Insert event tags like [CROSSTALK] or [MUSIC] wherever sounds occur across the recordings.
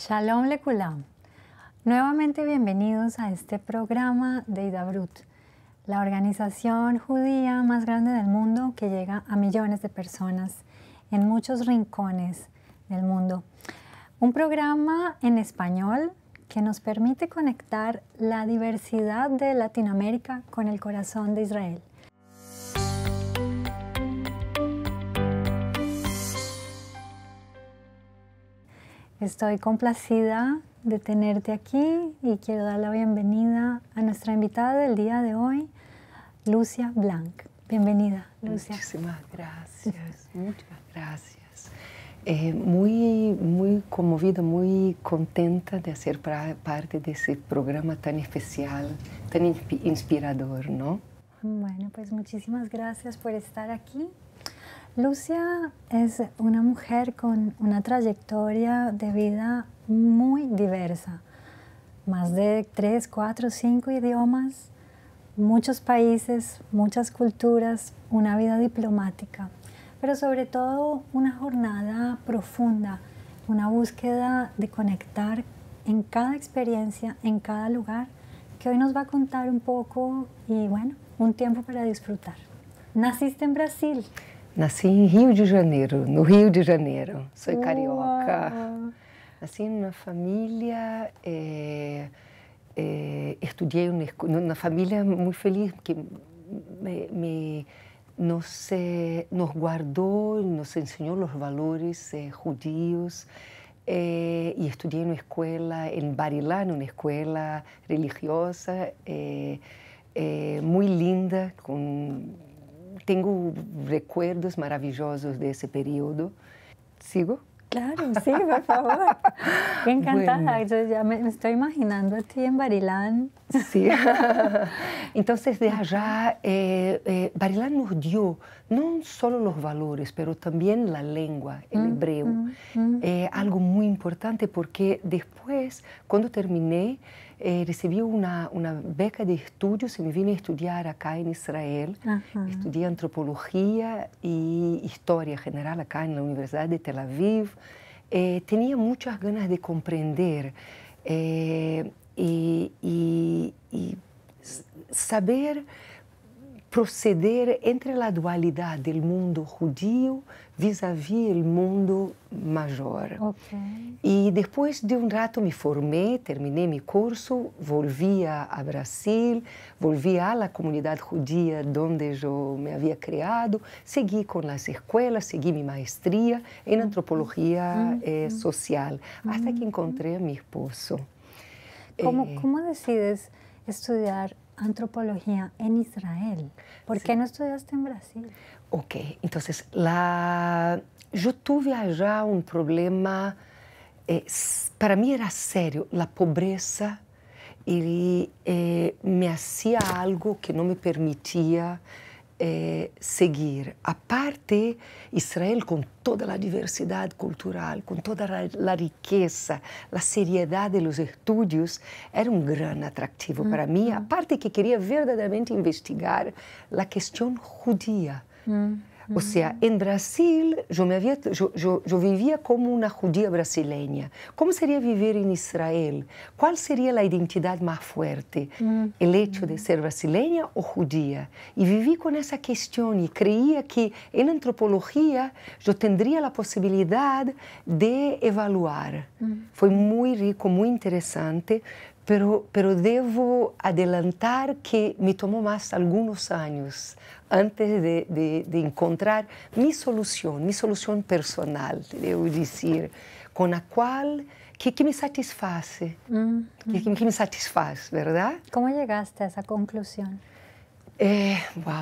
Shalom Lekulam. Nuevamente bienvenidos a este programa de Brut, la organización judía más grande del mundo que llega a millones de personas en muchos rincones del mundo. Un programa en español que nos permite conectar la diversidad de Latinoamérica con el corazón de Israel. Estoy complacida de tenerte aquí y quiero dar la bienvenida a nuestra invitada del día de hoy, Lucia Blanc. Bienvenida, Lucia. Muchísimas gracias, [LAUGHS] muchas gracias. Eh, muy, muy conmovida, muy contenta de ser parte de ese programa tan especial, tan inspirador, ¿no? Bueno, pues muchísimas gracias por estar aquí Lucia es una mujer con una trayectoria de vida muy diversa, más de tres, cuatro, cinco idiomas, muchos países, muchas culturas, una vida diplomática, pero sobre todo una jornada profunda, una búsqueda de conectar en cada experiencia, en cada lugar, que hoy nos va a contar un poco y bueno, un tiempo para disfrutar. Naciste en Brasil. Nasci em Rio de Janeiro, no Rio de Janeiro. Sou Uau. carioca. Nasci numa família. É, é, estudei na família muito feliz que me, me nos, nos guardou, nos ensinou os valores eh, judíos. estudei eh, y estudié escola em Barilá, en escola religiosa eh, eh, muito linda, com tengo recuerdos maravillosos de ese periodo. ¿Sigo? Claro, sí, por favor. [LAUGHS] Qué encantada. ya me, estoy imaginando a ti en Barilán. [LAUGHS] Sí. Entonces, de allá, eh, eh, Barilán nos dio no solo los valores, pero también la lengua, el mm, hebreo. Mm, mm. Eh, algo muy importante porque después, cuando terminé, eh, recibí una, una, beca de estudios y me vine a estudiar acá en Israel. Estudié antropología y historia general acá en la Universidad de Tel Aviv. Eh, tenía muchas ganas de comprender eh, y, y saber proceder entre a dualidade do mundo judío vis-à-vis do mundo maior. Okay. E depois de um rato me formei, terminei meu curso, volvi a Brasil, volvi à comunidade judia onde eu me havia criado, segui com as escolas, segui minha maestria em antropologia uhum. Uhum. eh, social, até que uhum. encontrei a meu esposo. Como, eh, como decides estudar antropología en Israel. ¿Por qué no estudiaste en Brasil? Ok, entonces la... yo tuve allá un problema, eh, para mí era serio, la pobreza y eh, me hacía algo que no me permitía É seguir a parte Israel com toda a diversidade cultural, com toda a riqueza, a seriedade dos estudos era um grande atrativo para para uhum. A parte que queria verdadeiramente investigar a questão judia. Mm. Uhum. Ou seja, em mm. Brasil, eu, havia, eu, eu, eu, vivia como uma judia brasileira. Como seria viver em Israel? Qual seria a identidade mais forte? Uhum. Mm. O hecho de ser brasileira ou judia? E vivi com essa questão e creia que, em antropologia, eu teria a possibilidade de evaluar. Uhum. Mm. Foi muito rico, muito interessante. pero, pero debo adelantar que me tomó más algunos años antes de, encontrar mi solución, mi solución personal, debo decir, con la cual que, me satisface, mm, mm. que, me satisface, ¿verdad? ¿Cómo llegaste a esa conclusión? wow,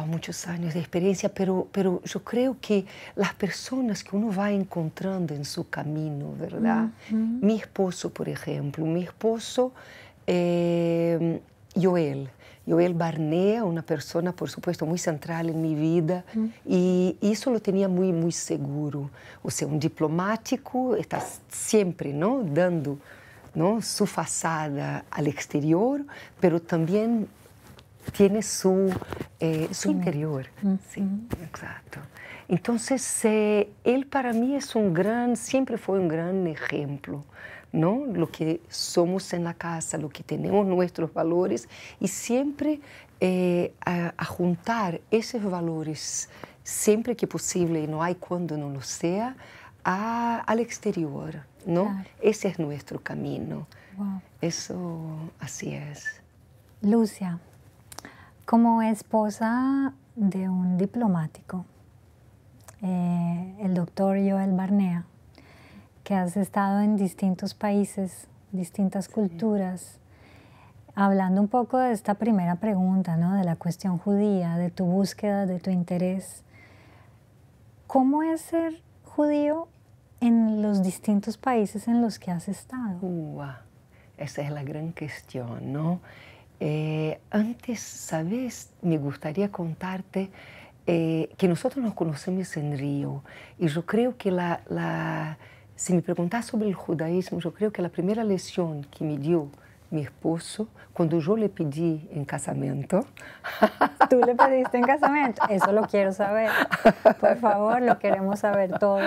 eh, muchos años de experiencia, pero, pero yo creo que las personas que uno va encontrando en su camino, ¿verdad? Mm, mi esposo, por ejemplo, mi esposo eh, Joel. Joel Barnea, una persona, por supuesto, muy central en mi vida y eso lo tenía muy, muy seguro. O sea, un diplomático está siempre, ¿no? Dando, ¿no? Su fachada al exterior, pero también tiene su, eh, su interior. Sí, exacto. Entonces, eh, él para mí es un gran, siempre fue un gran ejemplo. Lo que somos en la casa, lo que tenemos nuestros valores y siempre eh, juntar esos valores siempre que posible y no hay cuando no lo sea, al exterior, ¿no? Ese es nuestro camino. Eso así es. Lucia, como esposa de un diplomático, eh, el doctor Joel Barnea, que has estado en distintos países, distintas culturas. Hablando un poco de esta primera pregunta, ¿no? de la cuestión judía, de tu búsqueda, de tu interés, ¿cómo es ser judío en los distintos países en los que has estado? esa es la gran cuestión, ¿no? Eh, antes, ¿sabes? Me gustaría contarte eh, que nosotros nos conocemos en Río y yo creo que la si me preguntas sobre el judaísmo, yo creo que la primera lección que me dio mi esposo cuando yo le pedí en casamiento. [LAUGHS] Tú le pediste en casamiento, eso lo quiero saber. Por favor, lo queremos saber todos.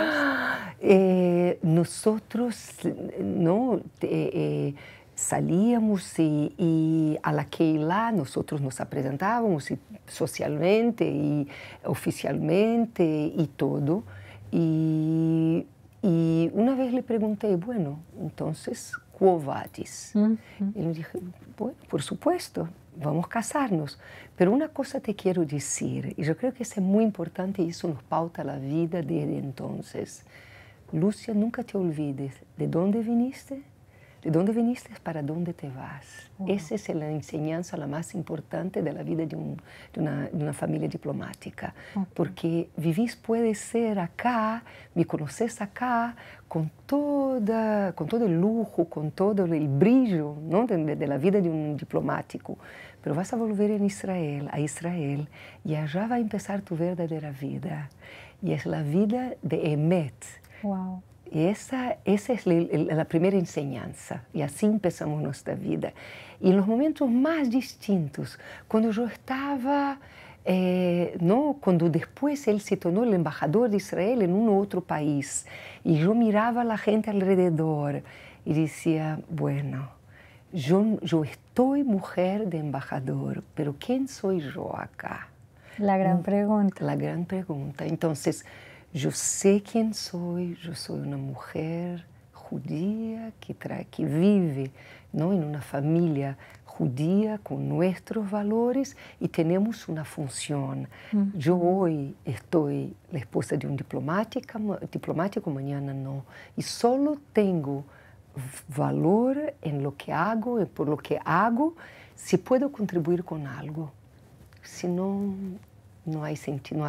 Eh, nosotros no eh, salíamos y, a la Keila nosotros nos presentábamos y socialmente y oficialmente y todo. Y y una vez le pregunté, bueno, entonces, ¿cuo vadis? me bueno, por supuesto, vamos a casarnos. Pero una cosa te quiero decir, y yo creo que es muy importante y eso nos pauta la vida desde entonces. Lucia, nunca te olvides de dónde viniste de onde viniste para onde te vas. Uhum. Essa é a ensinança a mais importante da vida de, um, de, uma, de uma família diplomática, uhum. porque vivis pode ser acá, me conheces acá, com toda, com todo o lujo, com todo o brilho, não, de, de vida de um diplomático, mas vas a volver en Israel, a Israel, e allá vai começar tu verdadeira vida. E é a vida de Emet. Uau. E essa, essa é a primeira ensinança. E assim começamos nossa vida. E nos momentos mais distintos, quando eu estava. Eh, não, quando depois ele se tornou o embaixador de Israel em um outro país, e eu mirava a gente alrededor e dizia: Bueno, eu, eu estou mulher de embaixador, mas quem sou eu acá? La grande mm, pergunta. La grande pergunta. Então, eu sei quem sou, eu sou uma mulher judia que, tra que vive não em uma família judia com nossos valores e temos uma função. Mm. Eu hoje estou a esposa de um diplomático, amanhã não. E só tenho valor em lo que hago, e por lo que hago, se posso contribuir com algo. Se não, não, há sentido.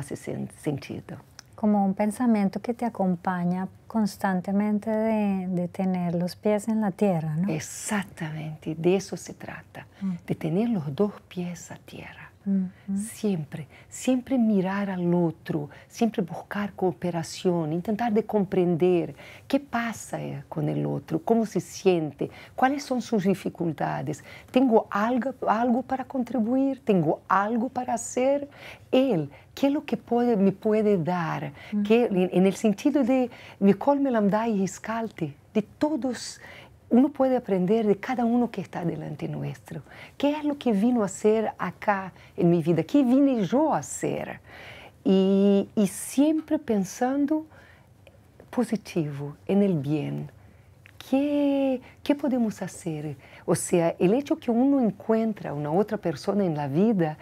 como un pensamiento que te acompaña constantemente de, tener los pies en la tierra, ¿no? Exactamente, de eso se trata, mm. de tener los dos pies a tierra. Siempre, siempre mirar al otro, siempre buscar cooperación, intentar de comprender qué pasa eh, con el otro cómo se siente, cuáles son sus dificultades. ¿Tengo algo, algo para contribuir, ¿Tengo algo para hacer? Él, ¿qué es lo que puede me puede dar? Que, en el sentido de mi colme lambda y escalte de todos uno puede aprender de cada uno que está delante nuestro. ¿Qué es lo que vino a ser acá en mi vida? ¿Qué vine yo a ser? Y, y siempre pensando positivo, en el bien. ¿Qué, ¿Qué podemos hacer? O sea, el hecho que uno encuentra a una otra persona en la vida,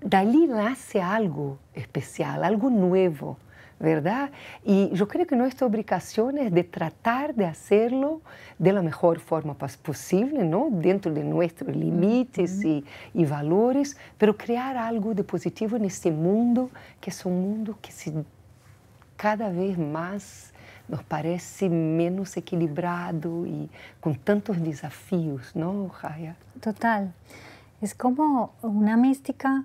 de allí nace algo especial, algo nuevo. ¿verdad? Y yo creo que nuestra obligación es de tratar de hacerlo de la mejor forma posible, ¿no? Dentro de nuestros límites y, valores, pero crear algo de positivo en este mundo, que es un mundo que se, cada vez más nos parece menos equilibrado y con tantos desafíos, ¿no, Jaya? Total. Es como una mística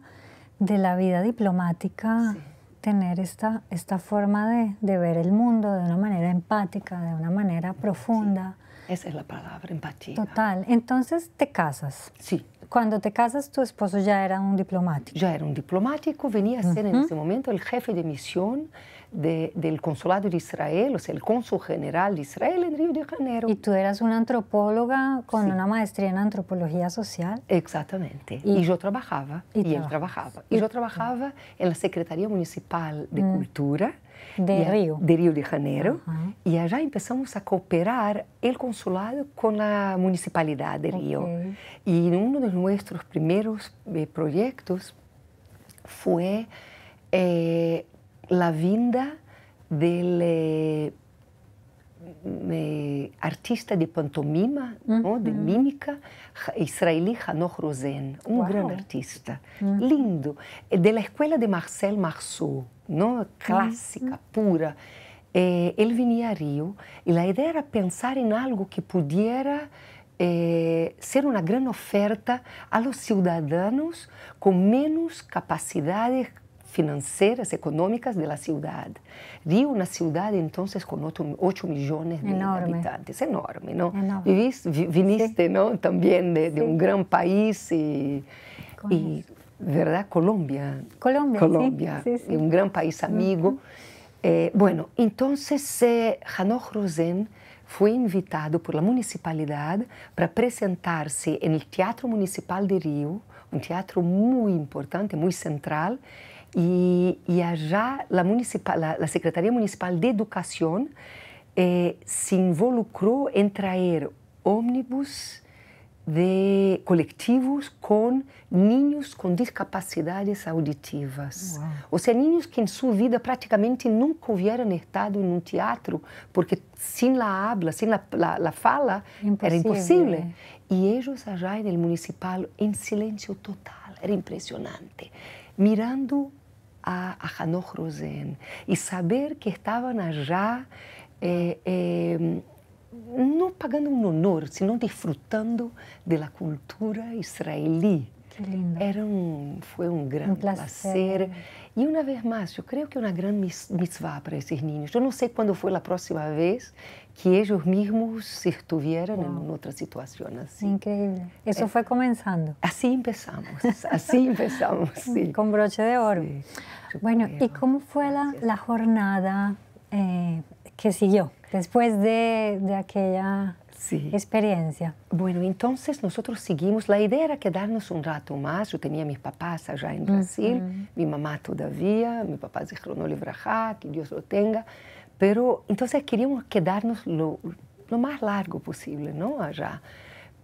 de la vida diplomática. Sí tener esta, esta forma de, de, ver el mundo de una manera empática, de una manera profunda. esa es la palabra, empatía. Total. Entonces te casas. Sí. Cuando te casas, tu esposo ya era un diplomático. Ya era un diplomático, venía a ser en ese momento el jefe de misión del consulado de Israel, o sea, el cónsul general de Israel en Río de Janeiro. Y tú eras una antropóloga con una maestría en antropología social. Exactamente. Y, yo trabajaba, y, él trabajaba. Y, yo trabajaba en la Secretaría Municipal de mm. Cultura. De Río. de De Janeiro. Y allá empezamos a cooperar el consulado con la municipalidad de Río. Y uno de nuestros primeros eh, proyectos fue eh, la vinda del eh, mm, eh, artista de pantomima, de mímica, israelí Hanoch Rosen, un gran artista, mm. lindo, eh, de la escuela de Marcel Marceau, ¿no? clásica, pura. él venía a Río y la idea era pensar en algo que pudiera ser una gran oferta a los ciudadanos con menos capacidades financeiras, económicas de la ciudad. Rio, na cidade, então, com 8, 8 milhões de enorme. habitantes, enorme, não? Enorme. Vivis, vi, viniste, não? Também de, de, um grande país e, e verdade, Colômbia. Colômbia, Colômbia, é um grande país uhum. amigo. Uh eh, bueno, então, eh, Rosén Rosen foi invitado pela municipalidade para apresentar-se no Teatro Municipal de Rio, um teatro muito importante, muito central, e já a secretaria Municipal eh, de educação eh, se involucrou em trazer ómnibus de coletivos com ninhos com discapacidades auditivas. Uau. Ou seja, ninhos que em sua vida praticamente nunca houveram estado em um teatro, porque sem a habla, sem a fala, impossível. era impossível. E eles, allá no el municipal, em silêncio total, era impressionante. Mirando a, a Hanoch Rosen e saber que estavam já é, é, não pagando um honor, senão desfrutando da cultura israelí. Que lindo. Era um, foi um grande um prazer. prazer Y una vez más, yo creo que una gran misma para esos niños. Yo no sé cuándo fue la próxima vez que ellos mismos se estuvieran en otras situaciones Increíble. Eso fue comenzando. Así empezamos, así [LAUGHS] empezamos, Con broche de oro. bueno, ¿y cómo fue la jornada eh, que siguió después de, de aquella Experiencia. Bueno, entonces nosotros seguimos. La idea era quedarnos un rato más. Yo tenía mis papás allá en Brasil, mi mamá todavía, mi papá no que Dios lo tenga. Pero entonces queríamos quedarnos lo, más largo posible, ¿no? Allá.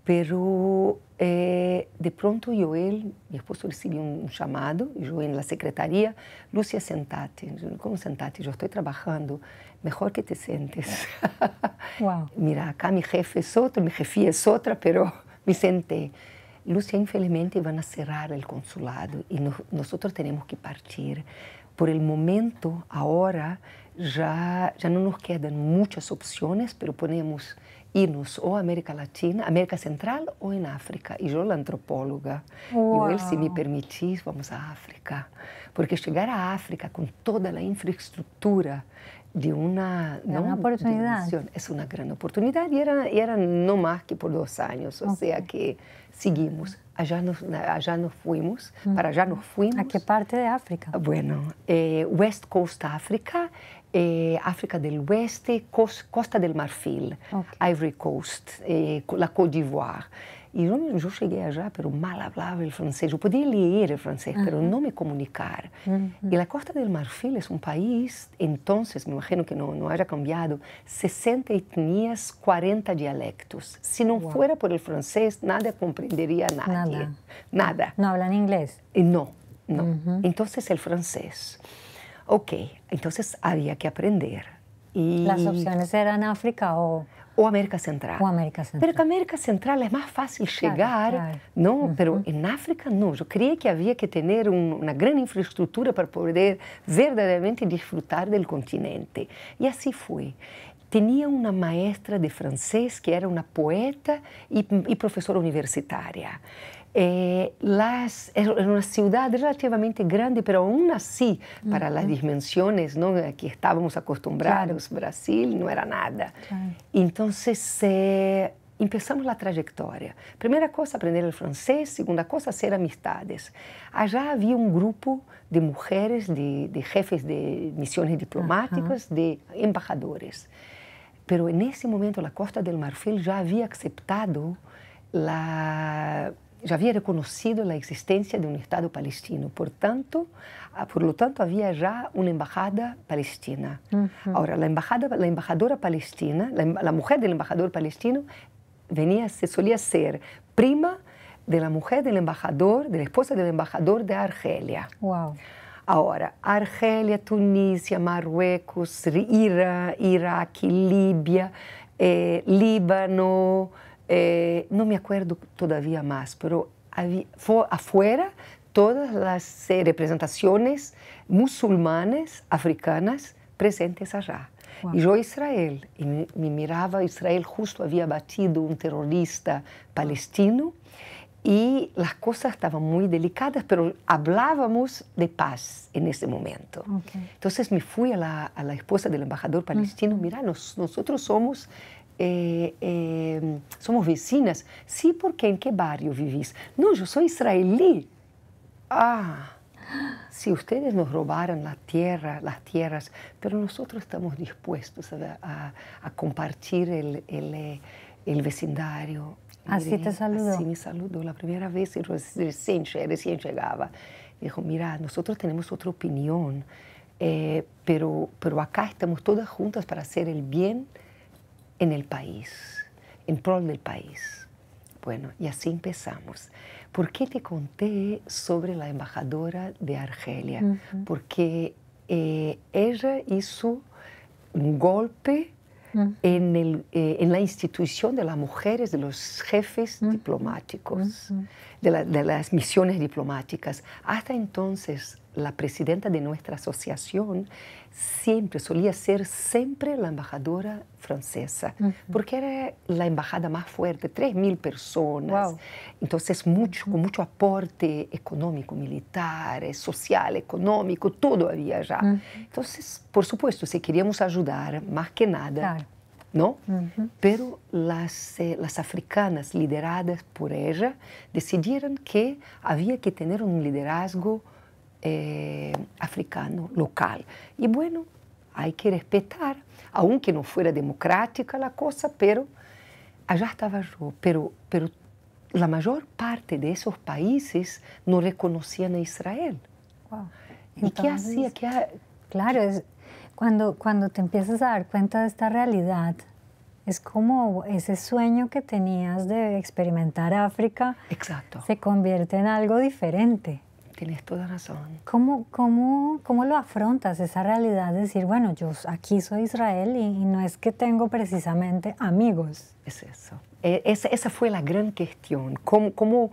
Pero eh, de pronto él mi esposo, recibió un, llamado, yo en la secretaría, Lucia, sentate. ¿Cómo sentate? Yo estoy trabajando mejor que te sientes. [LAUGHS] Mira, acá mi jefe es otro, mi jefía es otra, pero [LAUGHS] me senté. Lucia, infelizmente van a cerrar el consulado y nosotros tenemos que partir. Por el momento, ahora, ya, ya no nos quedan muchas opciones, pero ponemos irnos o a América Latina, América Central o en África. Y yo, la antropóloga, y él, si me permitís, vamos a África. Porque llegar a África con toda la infraestructura de una, no, una oportunidad. es una gran oportunidad y era, y era, no más que por dos años, o sea que seguimos. Allá nos, allá no fuimos, para allá nos fuimos. ¿A qué parte de África? Ah, bueno, eh, West Coast África, eh, África del Oeste, Costa del Marfil, Ivory Coast, eh, la Côte d'Ivoire. Y yo llegué allá, pero mal hablaba el francés. Yo podía leer el francés, pero no me comunicar. Y e la Costa del Marfil es un um país, entonces, me imagino que no, no haya cambiado, 60 e etnias, 40 dialectos. Si no fuera por el francés, nada comprendería nadie. Nada. ¿No hablan inglés? Y e no, no. Entonces, el francés. Ok, entonces había que aprender. ¿Las opciones eran África o...? ou América Central. Ou América Central. Porque América Central é mais fácil chegar, claro, não? Uhum. Pero em África não. Eu creio que havia que ter um, uma grande infraestrutura para poder verdadeiramente desfrutar do continente. E assim foi. Tinha uma maestra de francês que era uma poeta e, e professora universitária. Eh, las, era una ciudad relativamente grande, pero aún así, para las dimensiones ¿no? que estábamos acostumbrados, Brasil no era nada. Entonces, eh, empezamos la trayectoria. Primera cosa, aprender el francés. Segunda cosa, hacer amistades. Allá había un grupo de mujeres, de, jefes de misiones diplomáticas, de embajadores. Pero en ese momento la Costa del Marfil ya había aceptado la ya había reconocido la existencia de un Estado palestino, por, tanto, ah, por lo tanto había ya una embajada palestina. Ahora, la, embajada, la embajadora palestina, em, la, mujer del embajador palestino, venía, se solía ser prima de la mujer del embajador, de la esposa del embajador de Argelia. Wow. Ahora, Argelia, Tunisia, Marruecos, Irak, Libia, eh, Líbano, eh, no me acuerdo todavía más, pero fue afuera todas las eh, representaciones musulmanas africanas, presentes allá. Y yo Israel, y me, miraba Israel, justo había batido un terrorista palestino y las cosas estaban muy delicadas, pero hablábamos de paz en ese momento. Entonces me fui a la, esposa del embajador palestino, mm. mira, nosotros somos eh, eh, somos vecinas. Sí, porque ¿en qué barrio vivís? No, yo soy israelí. Ah, si ustedes nos robaran la tierra, las tierras, pero nosotros estamos dispuestos a, compartir eh, el, vecindario. Así te saludó. Así me saludó la primera vez y recién, llegaba. Dijo, mira, nosotros tenemos otra opinión, pero, pero acá estamos todas juntas para hacer el bien en el país, en pro del país. Bueno, y así empezamos. ¿Por qué te conté sobre la embajadora de Argelia? Porque eh, ella hizo un golpe en, el, eh, en, la institución de las mujeres, de los jefes diplomáticos, de, de las misiones diplomáticas. Hasta entonces, la presidenta de nuestra asociación sempre solía ser siempre la embajadora francesa, uh -huh. porque era la embajada más fuerte, 3.000 personas. Wow. Entonces, mucho, con mucho aporte económico, militar, social, económico, todo había já Uh -huh. Entonces, por supuesto, si queríamos ayudar, más que nada, claro. ¿no? Uh -huh. Pero las, eh, las africanas lideradas por ella decidieron que había que tener un liderazgo Eh, africano local. Y bueno, hay que respetar, aunque no fuera democrática la cosa, pero allá estaba yo, pero, pero la mayor parte de esos países no reconocían a Israel. ¿Y qué hacía? claro, es, cuando, cuando te empiezas a dar cuenta de esta realidad, es como ese sueño que tenías de experimentar África Exacto. se convierte en algo diferente tienes toda razón. ¿Cómo, cómo, cómo lo afrontas esa realidad de decir, bueno, yo aquí soy Israel y, no es que tengo precisamente amigos? Es eso. E, esa fue la gran cuestión. ¿Cómo, cómo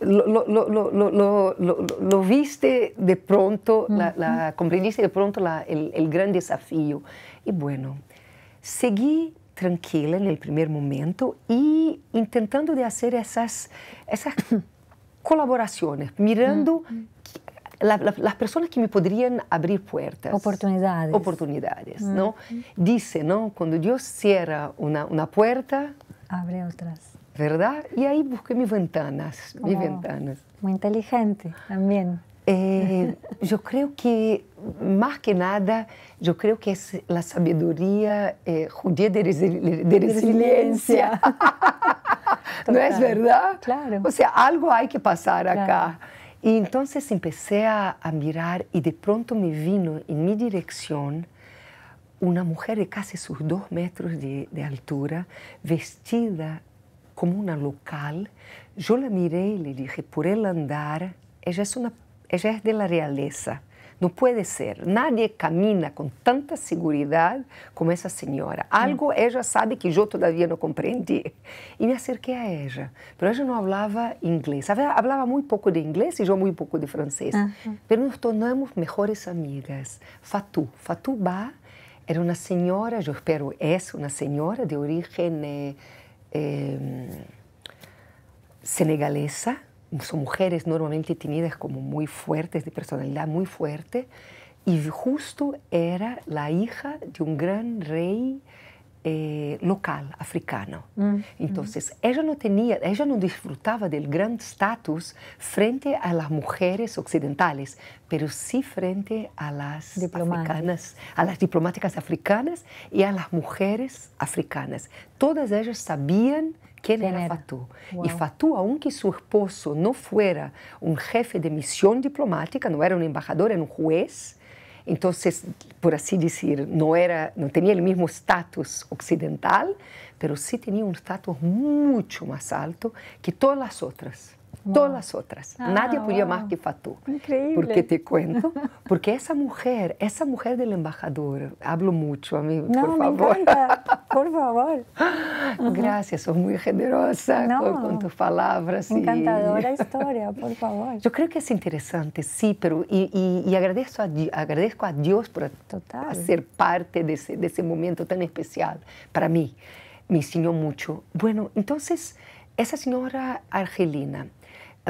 lo, lo, lo, lo, viste de pronto, la, comprendiste de pronto la, el, el, gran desafío? Y bueno, seguí tranquila en el primer momento y intentando de hacer esas, esas [COUGHS] colaboraciones, mirando mm, mm. las personas que me podrían abrir puertas. Oportunidades. Oportunidades, ¿no? Mm. Dice, ¿no? Cuando Dios cierra una, una puerta... Abre otras. ¿Verdad? Y ahí busqué mis ventanas, mis ventanas. Muy inteligente también. É, eu creio que, mais que nada, eu creio que é a sabedoria eh, é, judia de, resili de resiliência. [LAUGHS] Não é verdade? Claro. Ou seja, algo há que passar claro. acá. E então comecei a, a mirar e de pronto me vino em minha direção uma mulher de quase seus dois metros de, de altura, vestida como uma local. Eu a mirei e lhe dije, por ela andar, ela é uma é de la realeza. Não pode ser. Nadie camina com tanta segurança como essa senhora. Algo mm. ela sabe que eu todavia não compreendi. E me acerquei a ela. Mas ela não falava inglês. Falava muito pouco de inglês e eu muito pouco de francês. Mas uh -huh. nos tornamos melhores amigas. Fatou. Fatou Ba era uma senhora, eu espero essa, uma senhora de origem eh, eh, senegalesa son mujeres normalmente tenidas como muy fuertes, de personalidad muy fuerte, y justo era la hija de un gran rey eh, local africano. Mm, mm. Entonces, ella no disfrutaba del gran estatus frente a las mujeres occidentales, pero sí frente a las africanas, a las diplomáticas africanas y a las mujeres africanas. Todas ellas sabían ¿Quién era, Fatou? Y Fatou, aunque su esposo no fuera un jefe de misión diplomática, no era un embajador, era un juez, entonces, por así decir, no, era, no tenía el mismo estatus occidental, pero sí tenía un estatus mucho más alto que todas las otras. Todas las otras. Nadie podía ah, más que Fatou. Increíble. Porque te cuento. Porque esa mujer, esa mujer del embajador, hablo mucho a mí, por favor. [LAUGHS] Por favor. Gracias, sos muy generosa con, tus palabras. Encantadora historia, por favor. Yo creo que es interesante, sí, pero. Y, y, agradezco, a, agradezco a Dios por Total. ser parte de ese, de ese momento tan especial para mí. Me enseñó mucho. Bueno, entonces, esa señora argelina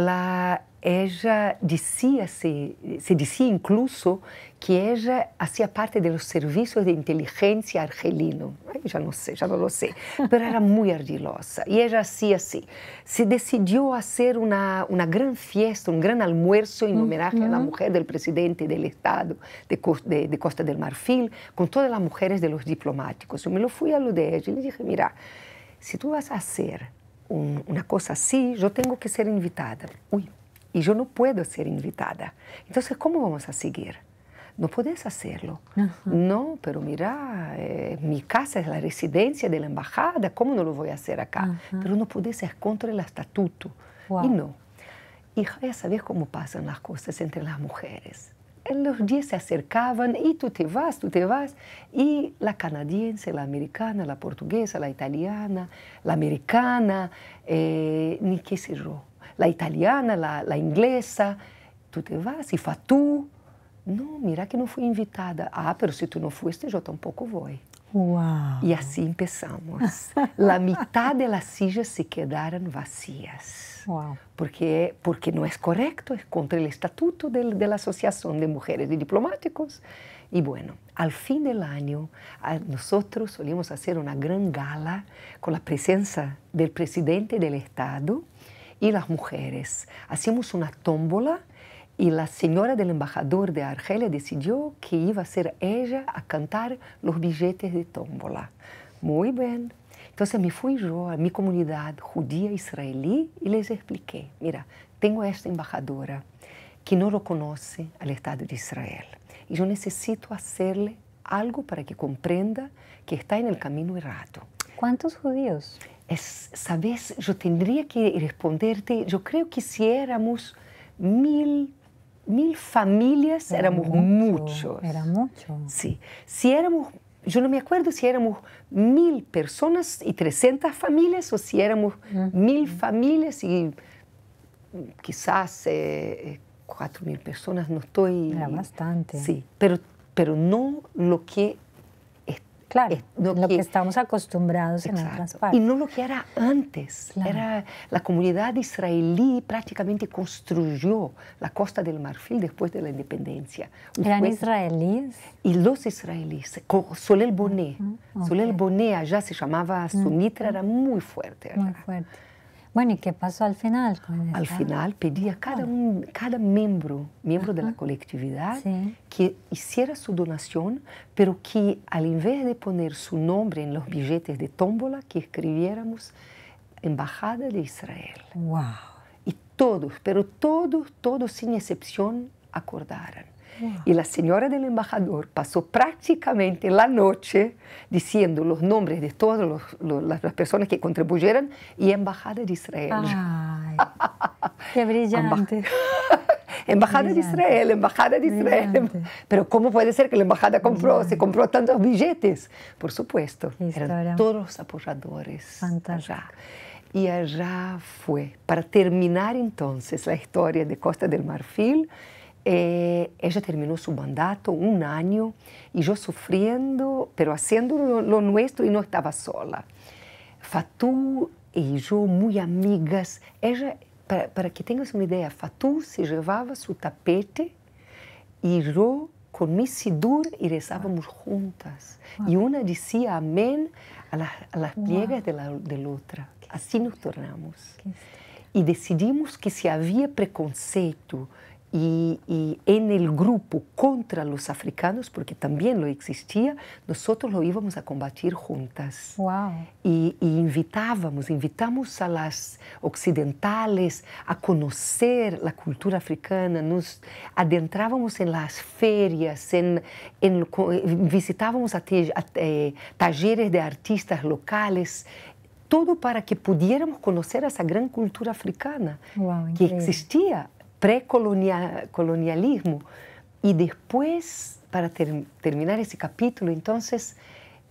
la, ella decía, se, decía incluso que ella hacía parte de los servicios de inteligencia argelino. ya no sé, ya no lo sé, pero era muy argilosa. Y e ella hacía así. Se decidió hacer una, gran fiesta, un um gran almuerzo en em homenaje a la mujer del presidente del Estado de, de, Costa del Marfil, con todas las mujeres de los diplomáticos. Yo me lo fui a lo de ella y le dije, mira, si tú vas a hacer un, una cosa así, assim, yo tengo que ser invitada. Uy, y yo no puedo ser invitada. Entonces, é ¿cómo vamos a seguir? No podes hacerlo. Ajá. No, pero mira, eh, mi casa es la residencia de la embajada, ¿cómo no lo voy a hacer acá? Ajá. Pero no es contra el estatuto. Wow. Y no. já ya sabes cómo pasan las cosas entre las mujeres los diez se acercaban y tú te vas, tú te vas. Y la canadiense, la americana, la portuguesa, la italiana, la americana, eh, ni qué sé yo, la italiana, la, la inglesa, tú te vas y fa tú. No, mira que no fui invitada. Ah, pero si tú no fuiste, yo tampoco voy. Y e así empezamos. La mitad de las sillas se quedaron vacías. Porque, porque no es correcto, es contra el estatuto de, de la Asociación de Mujeres y Diplomáticos. Y bueno, al fin del año nosotros solíamos hacer una gran gala con la presencia del presidente del Estado y las mujeres. Hacíamos una tómbola y e la señora del embajador de Argelia decidió que iba a ser ella a cantar los billetes de tómbola. Muy bien. Entonces me fui yo a mi comunidad judía israelí y les expliqué, mira, tengo esta embajadora que no lo conoce al Estado de Israel y yo necesito hacerle algo para que comprenda que está en el camino errado. ¿Cuántos judíos? Es, Sabes, yo tendría que responderte, yo creo que si éramos mil mil familias éramos muchos. Era mucho. Sí. Si éramos, yo no me acuerdo si éramos mil personas y 300 familias o si éramos mil familias y quizás eh, eh, cuatro mil personas, no estoy... Era bastante. Sí, pero, pero no lo que Claro, lo, que, estamos acostumbrados en otras partes. Y no lo que era antes. Era, la comunidad israelí prácticamente construyó la costa del Marfil después de la independencia. ¿Eran israelíes? Y los israelíes, con Solel Bonet. Solel allá se llamaba, su era muy fuerte Muy fuerte. Bueno, ¿y qué pasó al final? al final pedía a cada, un, cada miembro, miembro de la colectividad, que hiciera su donación, pero que al invés de poner su nombre en los billetes de tómbola, que escribiéramos Embajada de Israel. ¡Wow! Y todos, pero todos, todos sin excepción, acordaran. Y la señora del embajador pasó prácticamente la noche diciendo los nombres de todas las personas que contribuyeron y embajada de Israel. Ay, [LAUGHS] ¡Qué brillante! [LAUGHS] embajada de Israel, embajada de Israel. [LAUGHS] Pero ¿cómo puede ser que la embajada compró, se compró tantos billetes? Por supuesto, eran todos los apoyadores. Fantástico. Y allá fue. Para terminar entonces la historia de Costa del Marfil, eh, ella terminó su mandato un año y yo sufriendo, pero haciendo lo nuestro y no estaba sola. Fatou y yo muy amigas. Ella, para, para que tengas una idea, Fatou se llevaba su tapete y yo con mi sidur y rezábamos juntas. Wow. Y una decía amén a, la, a las pliegas wow. de la, otra. Así nos tornamos. Y decidimos que si había preconceito, y, en el grupo contra los africanos, porque también lo existía, nosotros lo íbamos a combatir juntas. Y, invitábamos, invitamos a las occidentales a conocer la cultura africana, nos adentrábamos en las ferias, en, visitábamos a, eh, talleres de artistas locales, todo para que pudiéramos conocer esa gran cultura africana que existía precolonialismo. Y después, para terminar ese capítulo, entonces,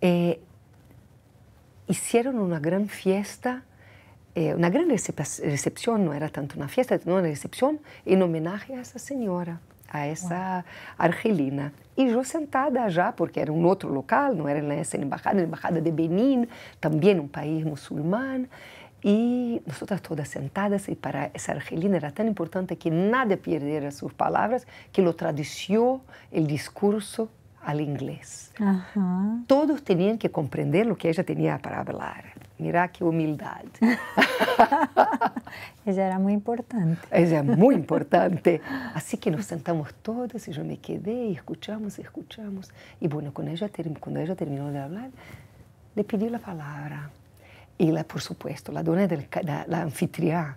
eh, hicieron una gran fiesta, eh, una gran recepción, no era tanto una fiesta, sino una recepción en homenaje a esa señora, a esa argelina. Y yo sentada allá, porque era un otro local, no era en esa embajada, la embajada de Benín, también un país musulmán. Y nosotras todas sentadas, e para essa argelina era tão importante que nada perdiera suas palavras que lo traduziu o discurso al inglês Uhum. Todos tinham que compreender o que ela tinha para falar Mira que humildade [LAUGHS] ella era muito importante. Ella era muito [LAUGHS] importante. assim que nos sentamos todas e eu me quedé e escutamos e escutamos e bom quando ela terminou de falar le pediu a palavra e la, por supuesto, a dona da anfitriã,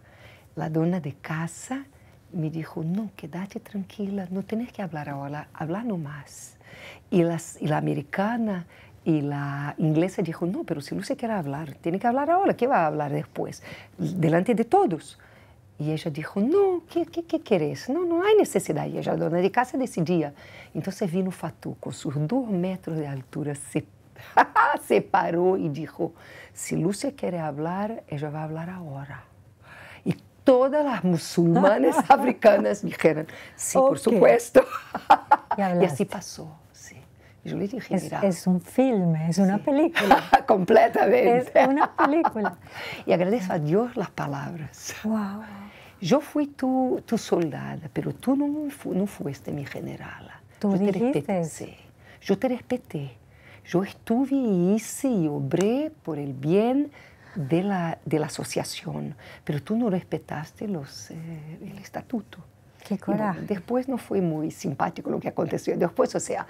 a dona de casa, me dijo, não quédate tranquila, não tens que hablar agora, habla nomás. mais. las, a americana e a inglesa dijo, não pero se Lucia quer falar, tem que falar agora, que vai falar depois, Delante de todos. E ela disse, não, que que, que queres? Não, não há necessidade. E a dona de casa decidia. Então, você vi no Fatu, com seus dois metros de altura, se [LAUGHS] se parou e disse se Lúcia quer falar, ela vai falar agora. E todas as muçulmanas [LAUGHS] africanas dijeron, sí, okay. por supuesto. [LAUGHS] e assim passou pasó. Yo le dije, es, mira, es, un filme, es sí. película. Completamente. Es una película. y agradezco a Dios las palabras. Wow. Yo fui tu, tu soldada, pero tú no, no fuiste mi generala. Tú yo dijiste. Te respeté, sí. Yo te respeté. yo estuve y hice y obré por el bien de la, de la asociación, pero tú no respetaste los, eh, el estatuto. Qué coraje. Después no fue muy simpático lo que aconteció. Después, o sea,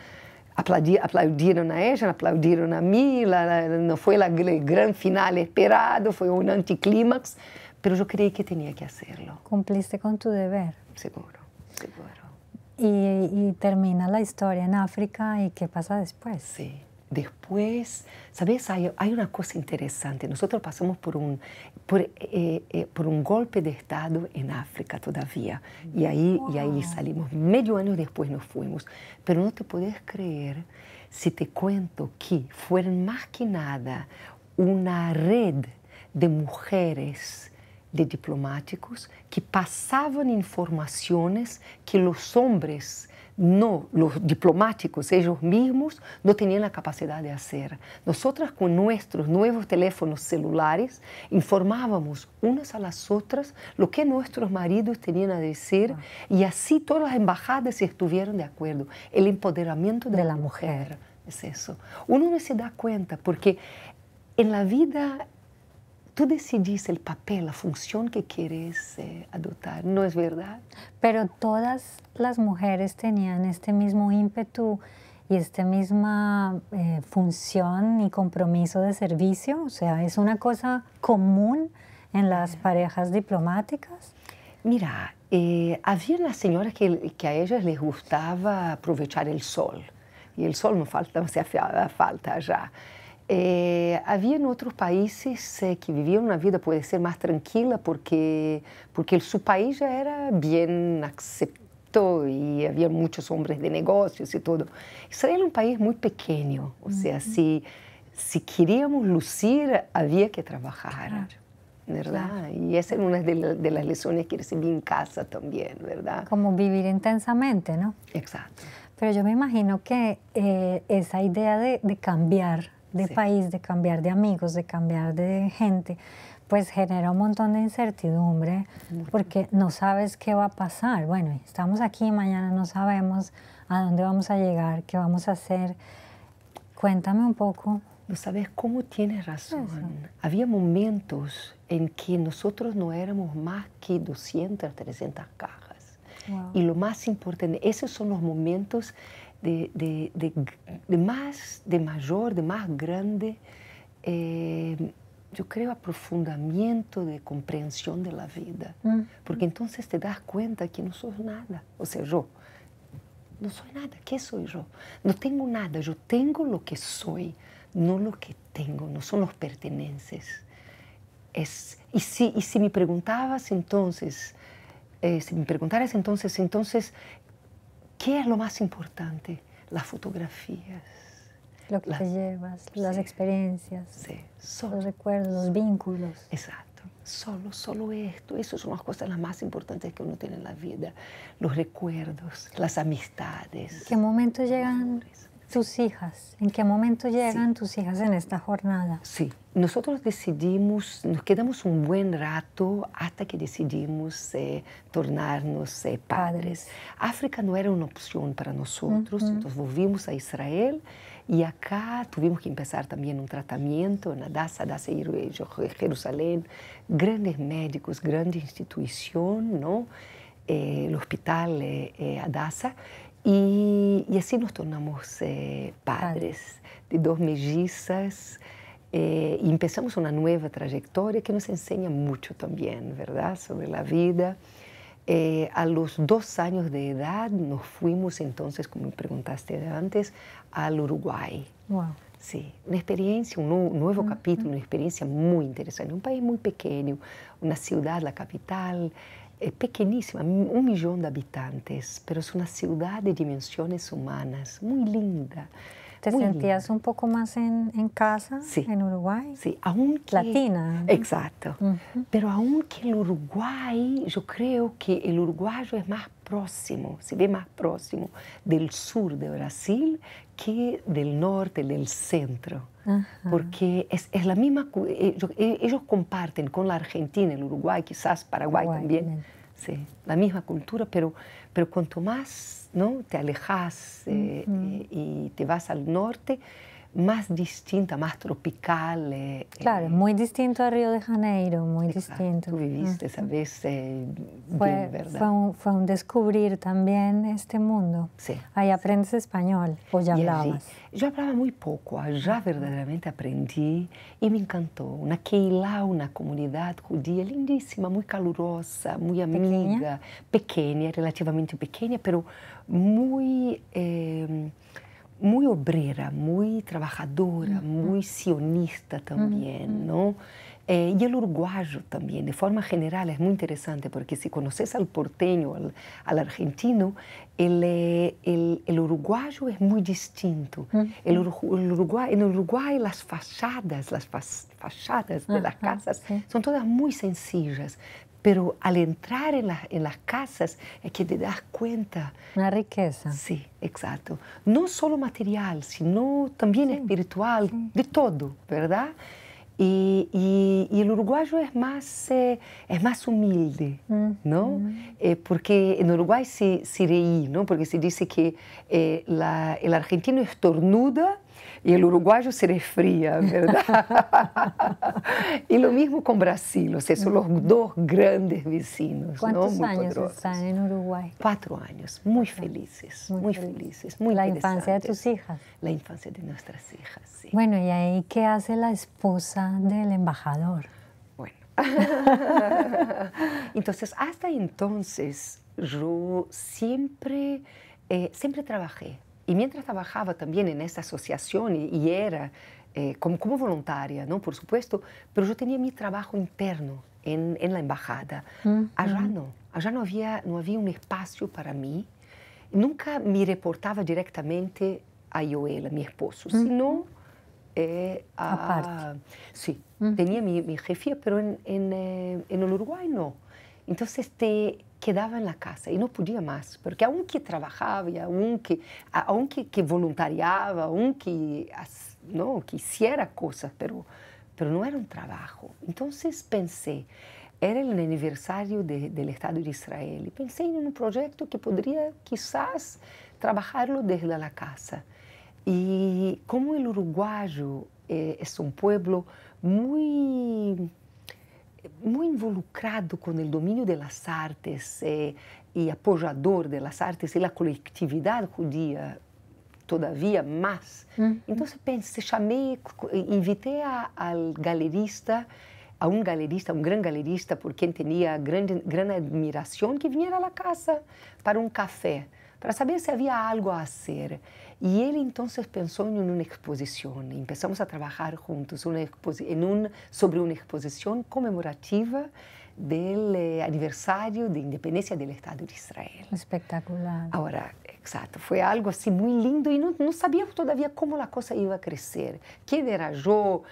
aplaudieron a ella, aplaudieron a mí, la, no fue la, el gran final esperado, fue un anticlímax, pero yo creí que tenía que hacerlo. Cumpliste con tu deber. Seguro, seguro. Y, y termina la historia en África y qué pasa después. Sí. Después, ¿sabes? Hay, una cosa interesante. Nosotros pasamos por un, eh, eh, por, un golpe de Estado en África todavía. Y ahí, y ahí salimos. Medio año después nos fuimos. Pero no te puedes creer si te cuento que fue más que nada una red de mujeres de diplomáticos que pasaban informaciones que los hombres no, los diplomáticos, ellos mismos no tenían la capacidad de hacer. Nosotras con nuestros nuevos teléfonos celulares informábamos unas a las otras lo que nuestros maridos tenían a decir ah. y así todas las embajadas estuvieron de acuerdo. El empoderamiento de, la, mujer. mujer. es eso. Uno no se da cuenta porque en la vida tú decidís el papel, la función que quieres eh, adoptar, ¿no es verdad? Pero todas las mujeres tenían este mismo ímpetu y esta misma eh, función y compromiso de servicio, o sea, es una cosa común en las parejas diplomáticas. Mira, eh, había una señora que, a ellas les gustaba aprovechar el sol, y el sol no falta, [LAUGHS] se hacía falta ya. Eh, había en otros países eh, que vivían una vida, puede ser, más tranquila, porque porque su país ya era bien acepto y había muchos hombres de negocios y todo. Israel é un país muy pequeño, o sea, si si queríamos lucir, había que trabajar, ¿verdad? Y esa es una de, las lecciones que recibí en casa también, ¿verdad? Como vivir intensamente, ¿no? Exacto. Pero yo me imagino que eh, esa idea de, de cambiar de país, de cambiar de amigos, de cambiar de gente, pues genera un montón de incertidumbre porque no sabes qué va a pasar. Bueno, estamos aquí, mañana no sabemos a dónde vamos a llegar, qué vamos a hacer. Cuéntame un poco. No sabes cómo tienes razón. Había momentos en que nosotros no éramos más que 200, 300 cajas. Y lo más importante, esos son los momentos de, de, de, más, de mayor, de más grande, eh, yo creo aprofundamiento de comprensión de la vida. Mm. Porque entonces te das cuenta que no sos nada. O sea, yo no soy nada. ¿Qué soy yo? No tengo nada. Yo tengo lo que soy, no lo que tengo. No son los pertenencias. Es, y, si, y si me preguntabas entonces, eh, si me preguntaras entonces, entonces, ¿Qué es lo más importante? Las fotografías. Lo que te llevas, las experiencias, sí, solo, los recuerdos, los vínculos. Exacto. Solo, solo esto. Eso son las cosas más importantes que uno tiene en la vida. Los recuerdos, las amistades. ¿Qué momentos llegan? tus hijas? ¿En qué momento llegan tus hijas en esta jornada? Sí, nosotros decidimos, nos quedamos un buen rato hasta que decidimos eh, tornarnos eh, padres. África no era una opción para nosotros, entonces volvimos a Israel y acá tuvimos que empezar también un tratamiento en Adasa, Adasa y Jerusalén, grandes médicos, grande institución, ¿no? Eh, el hospital Adasa y así nos tornamos eh, padres de dos mellizas eh, y empezamos una nueva trayectoria que nos enseña mucho también, ¿verdad?, sobre la vida. Eh, a los dos años de edad nos fuimos entonces, como preguntaste antes, al Uruguay. Wow. Sí, una experiencia, un nuevo, capítulo, una experiencia muy interesante. Un país muy pequeño, una ciudad, la capital, é pequeníssima, um milhão de habitantes, mas uma cidade de dimensões humanas, muito linda. ¿Te sentías un poco más en, en casa, en Uruguay? Sí, aún Latina. Exacto. Pero aunque el Uruguay, yo creo que el uruguayo es más próximo, se ve más próximo del sur de Brasil que del norte, del centro. Porque es, es, la misma, eh, eh, ellos, comparten con la Argentina, el Uruguay, quizás Paraguay también, sí, la misma cultura, pero, pero cuanto más ¿no? Te alejas eh, eh, y te vas al norte más distinta, más tropical. Eh, eh. claro, muy distinto a Río de Janeiro, muy distinto. Tú viviste, sabes, eh, fue, ¿verdad? Fue un, fue descubrir también este mundo. Sí. Ahí aprendes español, o ya hablabas. yo hablaba muy poco, allá ah, verdaderamente aprendí y me encantó. Una Keilauna una comunidad judía lindísima, muy calurosa, muy amiga, pequeña, pequeña relativamente pequeña, pero muy... Eh, muy obrera, muy trabajadora, muy sionista también, eh, y el uruguayo también, de forma general, es muy interesante porque si conoces al porteño, al, argentino, eh, el, el, uruguayo es muy distinto. El, Uruguay, en Uruguay las fachadas, las fachadas de las casas son todas muy sencillas, pero al entrar en, en las casas es que te das cuenta. Una riqueza. Sí, exacto. No solo material, sino también espiritual, de todo, ¿verdad? Y, y, el uruguayo es más, eh, es más humilde, ¿no? Eh, porque en Uruguay se, se reí, ¿no? Porque se dice que eh, el argentino estornuda el Uruguay uruguaio se refria, [LAUGHS] Y lo mismo con Brasil, o Brasil, son los dos grandes vecinos. Quantos não? años están en Uruguay? Quatro años, muy felices, muy La infancia de tus hijas. La infancia de nuestras hijas, sí. Bueno, y ahí, ¿qué hace la esposa del embajador? Bueno. [LAUGHS] entonces, hasta entonces, yo siempre, eh, siempre trabajé y mientras trabajaba también en esa asociación y, era eh, como, como, voluntaria, ¿no? Por supuesto, pero yo tenía mi trabajo interno en, la embajada. allá no, allá no había, no había un espacio para mí. Nunca me reportaba directamente a yoel mi esposo, sino eh, a... Sí, tenía mi, jefía, pero en, eh, en el Uruguay no. Entonces te, Quedaba en la casa y no podía más, porque aunque que trabajaba y que, que, voluntariaba aún que hiciera cosas, pero, pero não era un trabajo. Entonces pensé, era el aniversario del Estado de Israel, y pensé en un proyecto que podría quizás, trabajarlo desde la casa. Y como el uruguayo eh, es un pueblo muy... muito involucrado com o dominio das artes eh, apoiador das artes e da coletividade judia todavia mais. Hum. Então eu pensei, chamei, invitei a, um galerista, a um galerista, um grande galerista, por quem tinha grande, grande admiração, que vinha à casa para um café, para saber se havia algo a ser. Y él entonces pensó en una exposición. Empezamos a trabajar juntos sobre una exposición conmemorativa del eh, aniversario de independencia del Estado de Israel. Espectacular. Ahora, exacto, fue algo así muy lindo y no, sabíamos todavía cómo la cosa iba a crecer. ¿Quién era yo?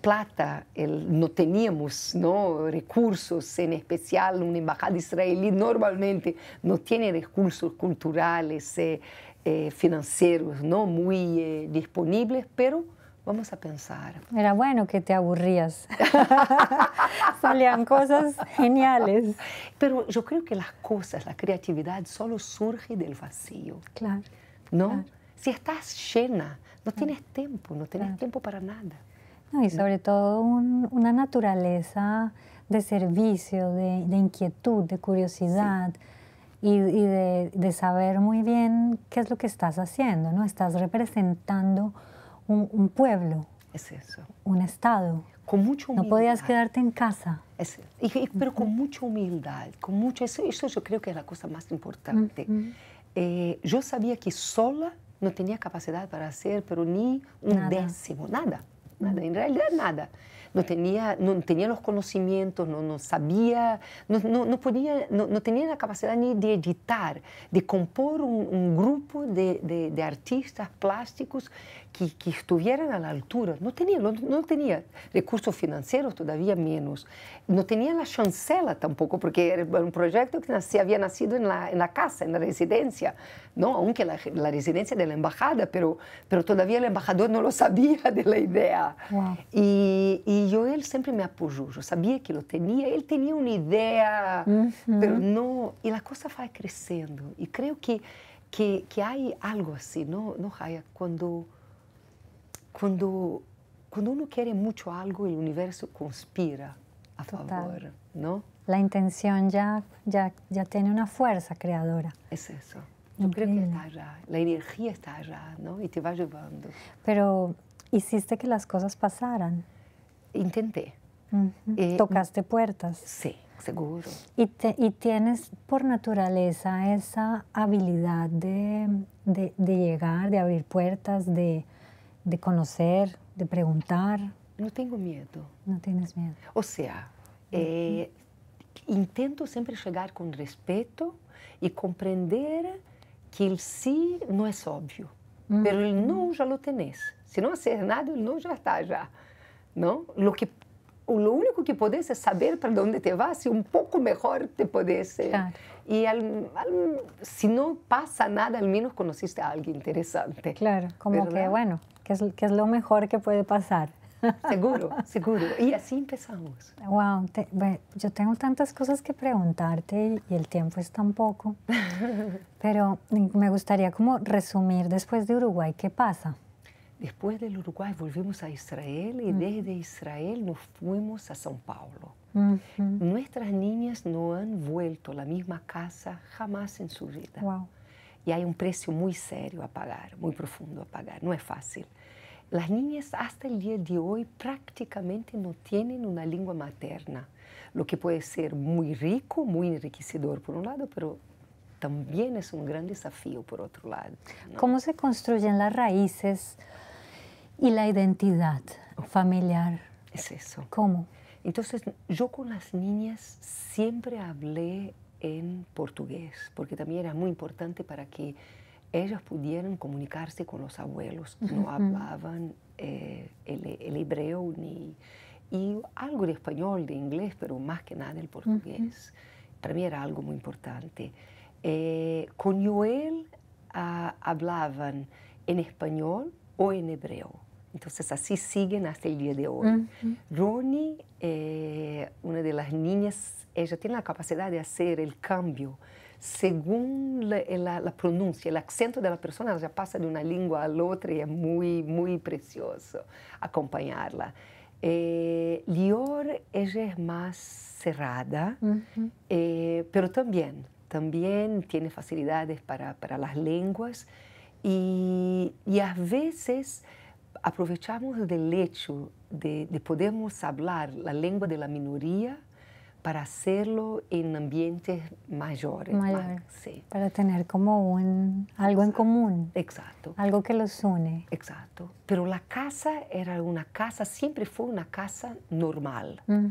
Plata, no teníamos ¿no? recursos, en especial una embajada israelí normalmente no tiene recursos culturales, eh, eh, financieros no muy eh, disponibles, pero vamos a pensar. Era bueno que te aburrías. [LAUGHS] Salían cosas geniales. Pero yo creo que las cosas, la creatividad solo surge del vacío. Claro. ¿No? Si estás llena, no tienes tiempo, no tienes tiempo para nada. y sobre todo una naturaleza de servicio, de, inquietud, de curiosidad y, de, de, saber muy bien qué es lo que estás haciendo, ¿no? Estás representando un, pueblo. Es eso. Un estado. Con mucho humildad. No podías quedarte en casa. Es, pero con mucha humildad, con mucho, eso, eso, yo creo que es la cosa más importante. Eh, yo sabía que sola no tenía capacidad para hacer, pero ni un décimo, nada, nada, en realidad nada no tenía, no tenía los conocimientos, no, sabía, no, podía, no, tenía la capacidad ni de editar, de compor un, grupo de, de, artistas plásticos que, estuvieran a la altura. No tenía, no, tenía recursos financieros, todavía menos. No tenía la chancela tampoco, porque era un proyecto que había nacido en la, en la, casa, en la residencia, ¿no? aunque la, la, residencia de la embajada, pero, pero todavía el embajador no lo sabía de la idea. Y, y, yo, él siempre me apoyó, yo sabía que lo tenía, él tenía una idea, pero no, y la cosa va creciendo. Y creo que, que, que hay algo así, ¿no, no Jaya? Cuando cuando, cuando uno quiere mucho algo, el universo conspira a favor, ¿no? La intención ya, ya, ya tiene una fuerza creadora. Es eso. Yo creo que está allá, la energía está allá, ¿no? Y te va llevando. Pero hiciste que las cosas pasaran. Intenté. Eh, mm, Tocaste puertas. Sí, seguro. Y, y, tienes por naturaleza esa habilidad de, de, de llegar, de abrir puertas, de, de conocer, de preguntar. Não tenho medo. Não tens medo. Ou seja, é, eh, intento sempre chegar com respeito e compreender que o sim sí não é obvio, mas mm hum. o não já lo tenés. Se não hacer nada, o não já está já. Não? Lo que o único que podes é saber para onde te vas e um pouco melhor te podes. Eh. Claro. E al, al, se não passa nada, ao menos conociste a alguém interessante. Claro, como ¿verdad? que, bueno, que es, lo mejor que puede pasar. [LAUGHS] Seguro, seguro. Y así empezamos. Wow, yo tengo tantas cosas que preguntarte y, el tiempo es tan poco. [LAUGHS] Pero me gustaría como resumir después de Uruguay, ¿qué pasa? Después del Uruguay volvimos a Israel y mm. desde Israel nos fuimos a São Paulo. Nuestras niñas no han vuelto a la misma casa jamás en su vida. Wow. Y hay un precio muy serio a pagar, muy profundo a pagar. No es fácil. Las niñas hasta el día de hoy prácticamente no tienen una lengua materna, lo que puede ser muy rico, muy enriquecedor por un lado, pero también es un gran desafío por otro lado. ¿Cómo se construyen las raíces y la identidad familiar? Es eso. ¿Cómo? Entonces, yo con las niñas siempre hablé en portugués, porque también era muy importante para que ellas pudieran comunicarse con los abuelos, no hablaban eh, el, hebreo ni, y algo de español, de inglés, pero más que nada el portugués. también Para mí era algo muy importante. Eh, con Joel ah, hablaban en español o en hebreo entonces así siguen hasta el día de hoy. Roni, eh, una de las niñas, ella tiene la capacidad de hacer el cambio según la, eh, pronuncia, el acento de la persona ya pasa de una lengua a la otra y es muy, muy precioso acompañarla. Eh, Lior, ella es más cerrada, pero también, también tiene facilidades para, para las lenguas y, y a veces aprovechamos del hecho de, de hablar la lengua de la minoría para hacerlo en ambientes mayores. sí. Para tener como un, algo en común. Exacto. Algo que los une. Exacto. Pero la casa era una casa, siempre fue una casa normal. Yo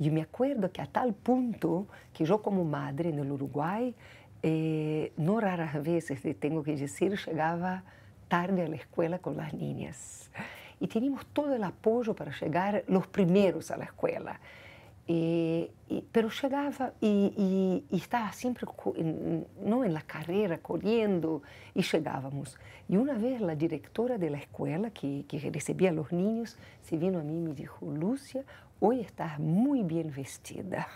Y me acuerdo que a tal punto que yo como madre en el Uruguay, eh, no raras veces, tengo que decir, llegaba tarde a la escuela con las niñas. Y teníamos todo el apoyo para llegar los primeros a la escuela. pero llegaba y, estaba siempre, no en la carrera, corriendo, y llegábamos. Y una vez la directora de la escuela que, que recibía a los niños se vino a mí y me dijo, Lucia, hoy estás muy bien vestida.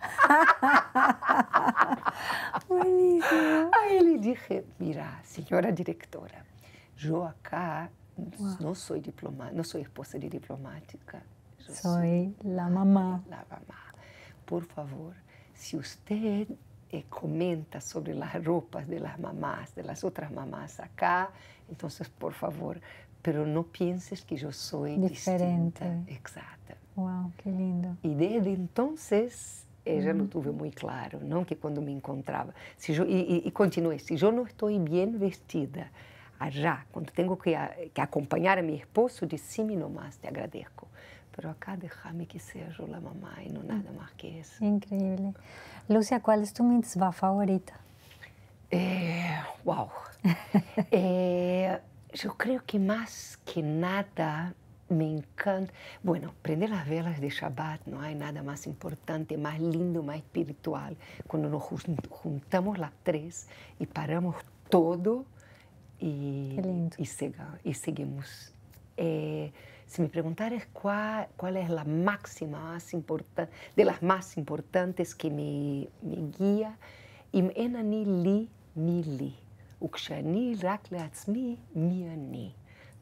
[LAUGHS] Buenísimo. Ahí le dije, mira, señora directora, Yo acá wow. no soy diplomada, no soy esposa de diplomática. Yo soy, soy la mamá. La mamá. Por favor, si usted eh, comenta sobre las ropas de las mamás, de las otras mamás acá, entonces por favor, pero no pienses que yo soy diferente. Distinta. Exacto. Wow, qué lindo. Y desde entonces Eu eh, já não mm. tive muito claro, não que quando me encontrava. Se eu, e, e, e continuei, se eu não estou bem vestida, allá, cuando tengo que, que acompañar a mi esposo, decime nomás, te agradezco. Pero acá déjame que sea yo la mamá y no nada más que eso. Increíble. Lucia, ¿cuál é es tu mitzvah favorita? É, é, eh, wow. eh, yo creo que más que nada me encanta. Bueno, prender las velas de Shabbat, no hay nada más importante, más lindo, más espiritual. Cuando nos juntamos las tres y paramos todo y y seguimos. Eh, si me preguntaras cuál, cuál es la máxima más importante, de las más importantes que me, me guía, אם אין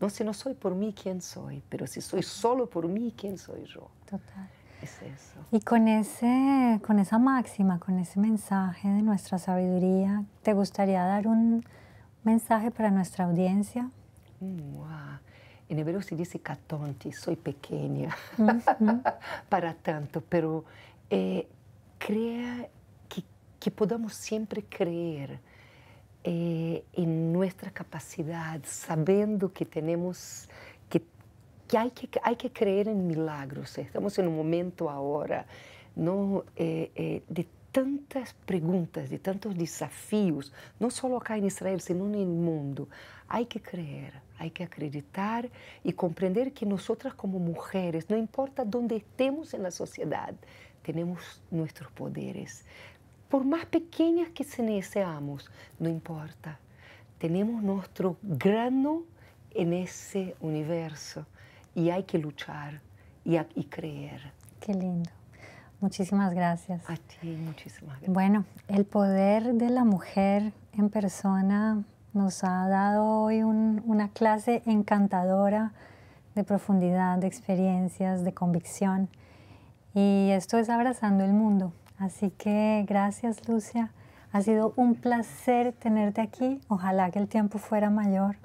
No si no soy por mí, ¿quién soy? Pero si soy solo por mí, ¿quién soy yo? Total. Es eso. Y con, ese, con esa máxima, con ese mensaje de nuestra sabiduría, ¿te gustaría dar un, Mensaje para nuestra audiencia. Mm, en hebreo se dice catonti, soy pequeña [LAUGHS] para tanto, pero eh, crea que, que, podamos siempre creer eh, en nuestra capacidad, sabiendo que tenemos que, hay que hay que creer en milagros. Estamos en un momento ahora ¿no? Eh, de tantas perguntas de tantos desafios, não só locais em Israel, senão no mundo. Há que crer, há que acreditar e compreender que nós, como mulheres, não importa onde estemos na sociedade, temos nossos poderes. Por mais pequenas que sejamos, não importa. Temos nosso grano nesse universo e há que lutar e, e crer. Que lindo. Muchísimas gracias. A muchísimas gracias. Bueno, el poder de la mujer en persona nos ha dado hoy una clase encantadora de profundidad, de experiencias, de convicción. Y esto es abrazando el mundo. Así que gracias, Lucia. Ha sido un placer tenerte aquí. Ojalá que el tiempo fuera mayor.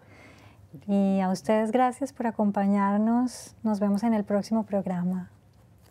Y a ustedes gracias por acompañarnos. Nos vemos en el próximo programa.